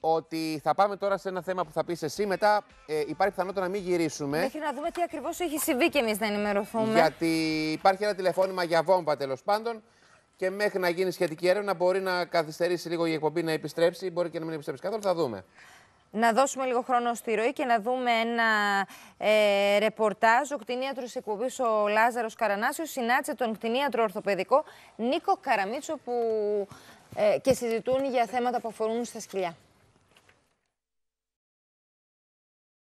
ότι θα πάμε τώρα σε ένα θέμα που θα πεις εσύ. Μετά ε, υπάρχει πιθανότητα να μην γυρίσουμε. Μέχρι να δούμε τι ακριβώς έχει συμβεί και εμείς να ενημερωθούμε. Γιατί υπάρχει ένα τηλεφώνημα για βόμβα τέλος πάντων. Και μέχρι να γίνει σχετική έρευνα μπορεί να καθυστερήσει λίγο η εκπομπή να επιστρέψει. Μπορεί και να μην επιστρέψει καθόλου. Θα δούμε. Να δώσουμε λίγο χρόνο στη ροή και να δούμε ένα ε, ρεπορτάζ. Ο κτηνίατρος εκπομπής, ο Λάζαρος Καρανάσιος συνάντησε τον κτηνίατρο ορθοπαιδικό Νίκο Καραμίτσο που, ε, και συζητούν για θέματα που αφορούν στα σκυλιά.